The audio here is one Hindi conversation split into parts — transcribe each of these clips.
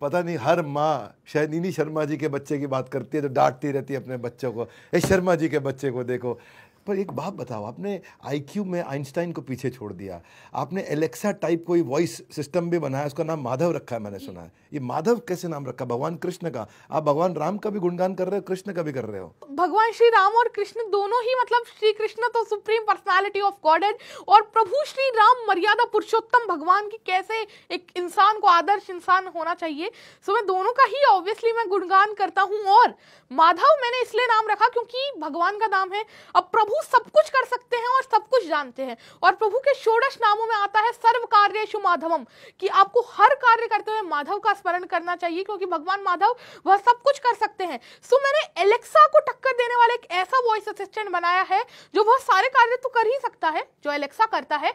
पता नहीं हर माँ शायद नीनी शर्मा जी के बच्चे की बात करती है तो डांटती रहती है अपने बच्चों को ए शर्मा जी के बच्चे को देखो पर एक बात बताओ आपने आईक्यू में आइंस्टाइन को पीछे छोड़ दिया आपने एलेक्सा टाइप कोई वॉइस सिस्टम भी बनाया उसका नाम माधव रखा है मैंने सुना है ये माधव कैसे नाम रखा भगवान कृष्ण का आप भगवान राम का भी गुणगान कर रहे हो कृष्ण का भी कर रहे हो भगवान श्री राम और कृष्ण दोनों ही मतलब श्री कृष्ण तो supreme personality of God Godhead और प्रभु श्री राम मर्यादा पुरुषोत्तम भगवान की कैसे एक इंसान को आदर्श इंसान होना चाहिए सो मैं दोनों का ही ऑब्वियसली मैं गुणगान करता हूँ और माधव मैंने इसलिए नाम रखा क्योंकि भगवान का नाम है अब प्रभु प्रभु सब कुछ कर सकते हैं और सब कुछ जानते हैं और प्रभु के षोडश नामों में आता है सर्व कार्य शु माधवम कि आपको हर कार्य करते हुए माधव का स्मरण करना चाहिए क्योंकि भगवान माधव वह सब कुछ कर सकते हैं सो मैंने एलेक्सा को टक्कर देने वाले एक ऐसा वॉइस असिस्टेंट बनाया है जो वह सारे कार्य तो कर ही सकता है जो एलेक्सा करता है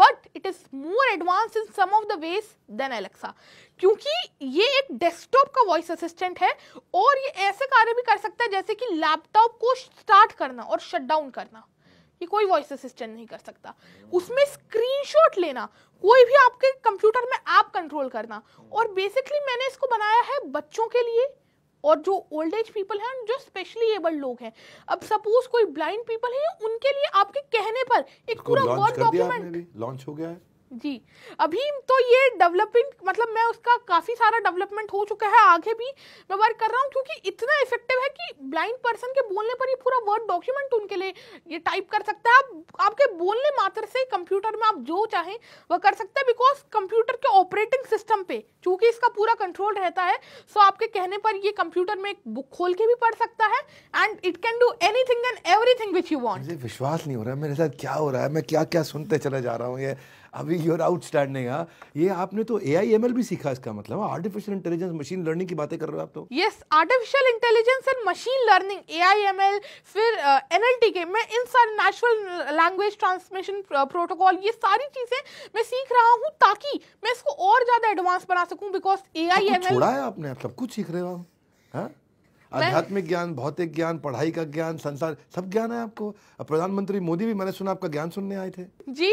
but it is more advance in some of the ways than Alexa क्योंकि ये एक डेस्कटॉप का वॉइस असिस्टेंट है और ये ऐसे कार्य सकता है जैसे कि लैपटॉप को स्टार्ट करना और शट डाउन करना ये कोई वॉइस असिस्टेंट नहीं कर सकता उसमें स्क्रीनशॉट लेना कोई भी आपके कंप्यूटर में ऐप कंट्रोल करना और बेसिकली मैंने इसको बनाया है बच्चों के लिए और जो ओल्ड एज पीपल हैं जो स्पेशली एबल्ड लोग हैं अब सपोज कोई ब्लाइंड पीपल है उनके लिए आपके कहने पर एक पूरा वर्ड डॉक्यूमेंट लॉन्च हो गया है जी अभी तो ये डेवलपिंग मतलब मैं उसका काफ़ी सारा डेवलपमेंट हो चुका है आगे भी मैं वर्क कर रहा हूँ क्योंकि इतना इफेक्टिव है कि ब्लाइंड पर्सन के बोलने पर ही पूरा वर्ड डॉक्यूमेंट उनके लिए ये टाइप कर सकता है आप आपके बोलने मात्र से कंप्यूटर में आप जो चाहें वह कर सकते हैं बिकॉज कंप्यूटर के ऑपरेटिंग सिस्टम पे चूंकि इसका पूरा कंट्रोल रहता है सो आपके कहने पर ये कंप्यूटर में एक बुक खोल के भी पढ़ सकता है and it can do anything and everything which you want मुझे विश्वास नहीं हो रहा है मेरे साथ क्या हो रहा है मैं क्या क्या सुनते चला जा रहा हूँ ये अभी यूर आउटस्टैंडिंग हाँ ये आपने तो ए आई एम एल भी सीखा इसका मतलब आर्टिफिशियल इंटेलिजेंस मशीन लर्निंग की बातें कर रहे हो आप तो yes artificial intelligence and machine learning A I M L फिर एन एल टी के मैं इन सारे नेचुरल लैंग्वेज ट्रांसमिशन प्रोटोकॉल ये सारी चीजें मैं सीख रहा हूँ ताकि मैं इसको और ज्यादा एडवांस बना सकूँ because A I M L छोड़ा है आपने आप सब कुछ सीख रहे हो हाँ आध्यात्मिक ज्ञान भौतिक ज्ञान पढ़ाई का ज्ञान संसार सब ज्ञान है आपको प्रधानमंत्री मोदी भी मैंने सुना आपका ज्ञान सुनने आए थे जी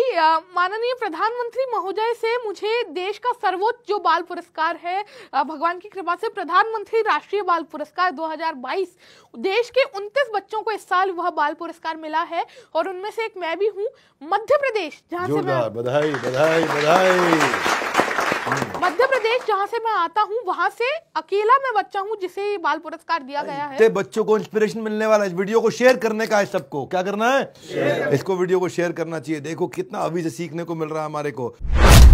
माननीय प्रधानमंत्री महोदय से मुझे देश का सर्वोच्च जो बाल पुरस्कार है भगवान की कृपा से प्रधानमंत्री राष्ट्रीय बाल पुरस्कार 2022 देश के उनतीस बच्चों को इस साल वह बाल पुरस्कार मिला है और उनमें से एक मैं भी हूँ मध्य प्रदेश जहाँ से बधाई बधाई बधाई मध्य प्रदेश जहाँ से मैं आता हूँ वहाँ से अकेला मैं बच्चा हूँ जिसे बाल पुरस्कार दिया गया है बच्चों को इंस्पिरेशन मिलने वाला है वीडियो को शेयर करने का है सबको क्या करना है इसको वीडियो को शेयर करना चाहिए देखो कितना अभी से सीखने को मिल रहा है हमारे को